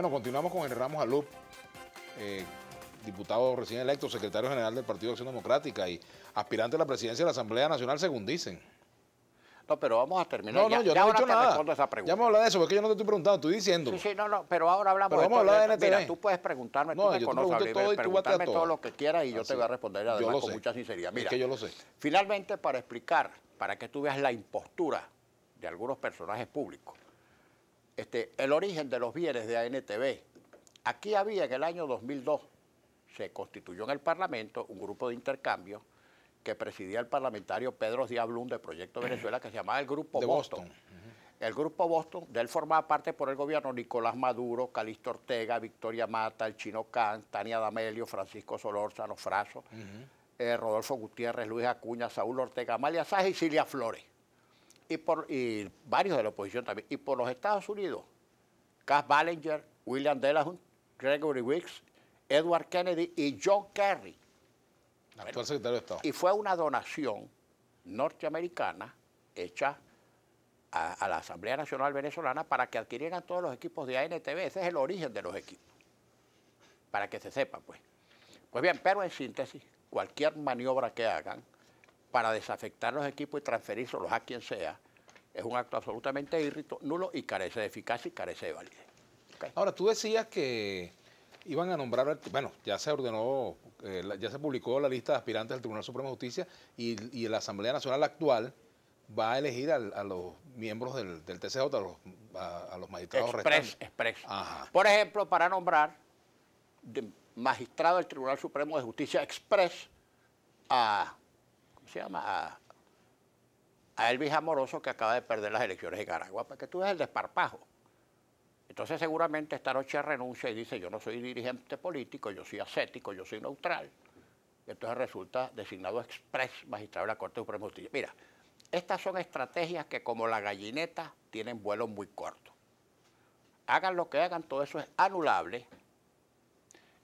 Bueno, continuamos con el Ramos Alup, eh, diputado recién electo, secretario general del Partido de Acción Democrática y aspirante a la presidencia de la Asamblea Nacional, según dicen. No, pero vamos a terminar. No, no, yo no he dicho nada. Esa pregunta. Ya hemos hablar de eso, porque yo no te estoy preguntando, estoy diciendo. Sí, sí, no, no, pero ahora hablamos pero vamos a hablar de NT. Mira, tú puedes preguntarme, tú me yo conoces, te Oliver, todo todo. todo. lo que quieras y yo te voy a responder además con mucha sinceridad. Mira, es que yo lo sé. Finalmente, para explicar, para que tú veas la impostura de algunos personajes públicos, este, el origen de los bienes de ANTV, Aquí había en el año 2002, se constituyó en el Parlamento un grupo de intercambio que presidía el parlamentario Pedro Díaz de Proyecto Venezuela que se llamaba el Grupo Boston. El Grupo Boston, de él formaba parte por el gobierno Nicolás Maduro, Calixto Ortega, Victoria Mata, el Chino Khan, Tania D'Amelio, Francisco Solórzano, Frazo, eh, Rodolfo Gutiérrez, Luis Acuña, Saúl Ortega, Amalia Sáez y Silvia Flores y por y varios de la oposición también. Y por los Estados Unidos, Cass Ballinger, William Delahun, Gregory Wicks, Edward Kennedy y John Kerry. Y fue una donación norteamericana hecha a, la Asamblea Nacional Venezolana para que adquirieran todos los equipos de ANTV. Ese es el origen de los equipos. Para que se sepa, pues. Pues bien, pero en síntesis, cualquier maniobra que hagan, para desafectar los equipos y transferírselos a quien sea, es un acto absolutamente irrito, nulo y carece de eficacia y carece de validez. Ahora, tú decías que iban a nombrar, bueno, ya se ordenó, eh, ya se publicó la lista de aspirantes del Tribunal Supremo de Justicia y, la Asamblea Nacional actual va a elegir a los miembros del, TCJ, a los, a, magistrados Express, express. Por ejemplo, para nombrar magistrado del Tribunal Supremo de Justicia Express a se llama? A, Elvis Amoroso, que acaba de perder las elecciones en Nicaragua, porque pues, tú eres el desparpajo. Entonces seguramente esta noche renuncia y dice, yo no soy dirigente político, yo soy ascético, yo soy neutral. entonces resulta designado expres magistrado de la Corte Suprema de Justicia. Mira, estas son estrategias que como la gallineta tienen vuelo muy corto Hagan lo que hagan, todo eso es anulable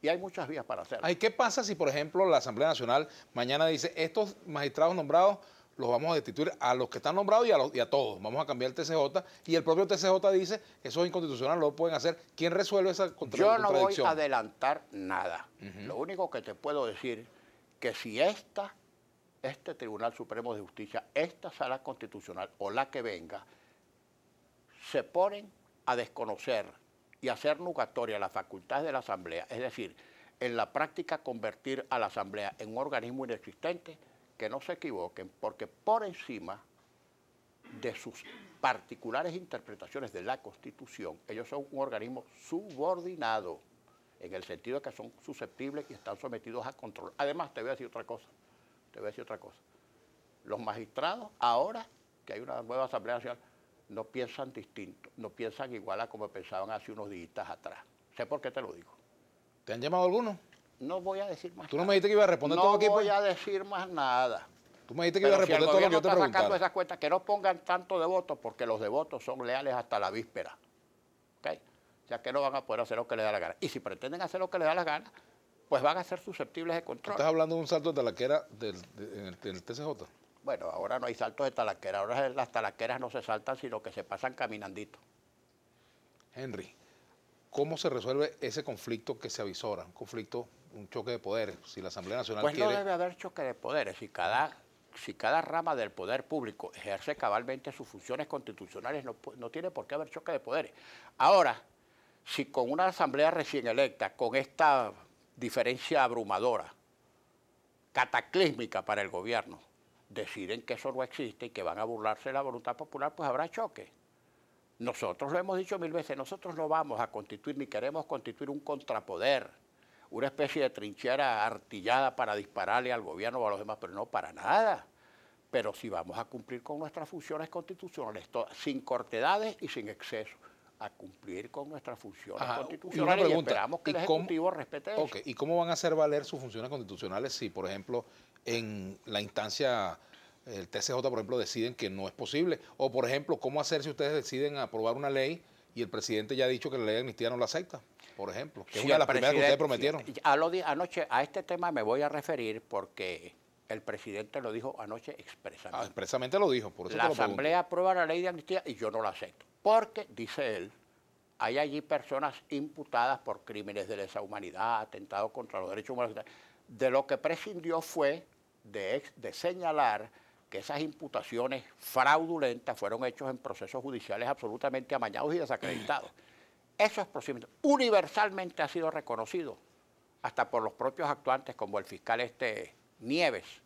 y hay muchas vías para hacerlo. ¿Y qué pasa si, por ejemplo, la Asamblea Nacional mañana dice, estos magistrados nombrados los vamos a destituir a los que están nombrados y a, todos, vamos a cambiar el TCJ, y el propio TCJ dice, eso es inconstitucional, lo pueden hacer. ¿Quién resuelve esa contradicción? Yo no voy a adelantar nada. Lo único que te puedo decir, que si este Tribunal Supremo de Justicia, esta sala constitucional o la que venga, se ponen a desconocer y hacer nugatoria las facultades de la Asamblea, es decir, en la práctica convertir a la Asamblea en un organismo inexistente, que no se equivoquen, porque por encima de sus particulares interpretaciones de la Constitución, ellos son un organismo subordinado, en el sentido de que son susceptibles y están sometidos a control. Además, te voy a decir otra cosa, te voy a decir otra cosa. Los magistrados, ahora que hay una nueva Asamblea Nacional, no piensan distinto, no piensan igual a como pensaban hace unos días atrás. Sé por qué te lo digo. ¿Te han llamado algunos? No voy a decir más. Tú no me dijiste que iba a responder todo aquí. No voy a decir más nada. Tú me dijiste que iba a responder todo lo que yo te está sacando esas cuentas, que no pongan tanto de votos, porque los devotos son leales hasta la víspera. ¿ok? O que no van a poder hacer lo que les da la gana. Y si pretenden hacer lo que les da la gana, pues van a ser susceptibles de control. ¿Estás hablando de un salto de la que era del, del TCJ? Bueno, ahora no hay saltos de talaqueras. ahora las talaqueras no se saltan, sino que se pasan caminandito. Henry, ¿cómo se resuelve ese conflicto que se avisora? Un conflicto, un choque de poderes, si la Asamblea Nacional quiere... Pues no debe haber choque de poderes, si cada, si cada rama del poder público ejerce cabalmente sus funciones constitucionales, no tiene por qué haber choque de poderes. Ahora, si con una Asamblea recién electa, con esta diferencia abrumadora, cataclísmica para el gobierno, deciden que eso no existe y que van a burlarse de la voluntad popular, pues habrá choque. Nosotros lo hemos dicho mil veces, nosotros no vamos a constituir ni queremos constituir un contrapoder, una especie de trinchera artillada para dispararle al gobierno o a los demás, pero no para nada. Pero si vamos a cumplir con nuestras funciones constitucionales, sin cortedades y sin excesos a cumplir con nuestras funciones constitucionales y, esperamos que el Ejecutivo respete eso. ¿Y cómo van a hacer valer sus funciones constitucionales si, por ejemplo, en la instancia el TCJ, por ejemplo, deciden que no es posible? O, por ejemplo, ¿cómo hacer si ustedes deciden aprobar una ley y el presidente ya ha dicho que la ley de amnistía no la acepta, por ejemplo? Que es una de las primeras que ustedes prometieron. a anoche, a este tema me voy a referir porque el presidente lo dijo anoche expresamente. Ah, expresamente lo dijo, por La Asamblea aprueba la ley de amnistía y yo no la acepto porque, dice él, hay allí personas imputadas por crímenes de lesa humanidad, atentados contra los derechos humanos. De lo que prescindió fue de, señalar que esas imputaciones fraudulentas fueron hechas en procesos judiciales absolutamente amañados y desacreditados. Eso es procedimiento. Universalmente ha sido reconocido, hasta por los propios actuantes como el fiscal este Nieves,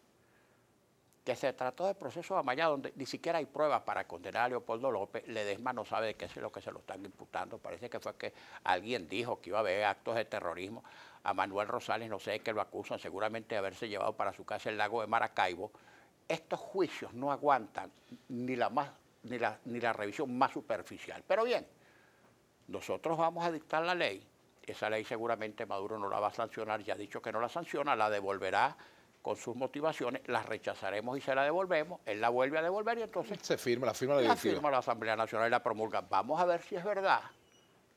que se trató de procesos donde ni siquiera hay pruebas para condenar a Leopoldo López, Ledesma no sabe de qué es lo que se lo están imputando, parece que fue que alguien dijo que iba a haber actos de terrorismo, a Manuel Rosales no sé de qué lo acusan, seguramente de haberse llevado para su casa el lago de Maracaibo. Estos juicios no aguantan ni la, más, ni la, ni la revisión más superficial. Pero bien, nosotros vamos a dictar la ley, esa ley seguramente Maduro no la va a sancionar, ya ha dicho que no la sanciona, la devolverá con sus motivaciones, las rechazaremos y se la devolvemos, él la vuelve a devolver y entonces... Se firma, la firma la La firma la Asamblea Nacional y la promulga. Vamos a ver si es verdad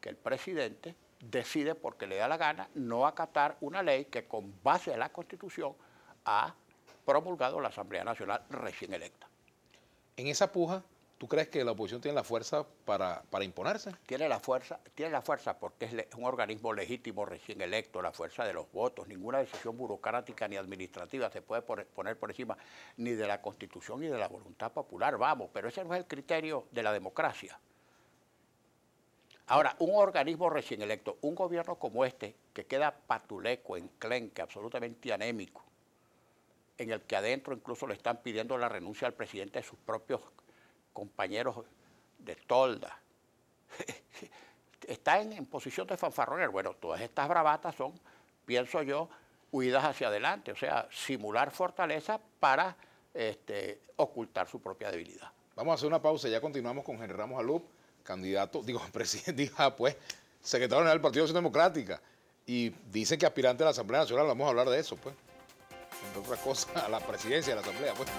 que el presidente decide porque le da la gana no acatar una ley que con base a la Constitución ha promulgado la Asamblea Nacional recién electa. En esa puja ¿Tú crees que la oposición tiene la fuerza para, para imponerse? Tiene la fuerza, tiene la fuerza porque es, un organismo legítimo recién electo, la fuerza de los votos. Ninguna decisión burocrática ni administrativa se puede poner por encima ni de la Constitución ni de la voluntad popular, vamos, pero ese no es el criterio de la democracia. Ahora, un organismo recién electo, un gobierno como este, que queda patuleco, enclenque, absolutamente anémico, en el que adentro incluso le están pidiendo la renuncia al presidente de sus propios compañeros de tolda. Están en, posición de fanfarroner. Bueno, todas estas bravatas son, pienso yo, huidas hacia adelante, o sea, simular fortaleza para este, ocultar su propia debilidad. Vamos a hacer una pausa ya continuamos con General Ramos Alup, candidato, digo, presidente, pues, secretario general del Partido Social Democrática. Y dice que aspirante a la Asamblea Nacional, vamos a hablar de eso, pues. entre otra cosa, a la presidencia de la Asamblea, pues.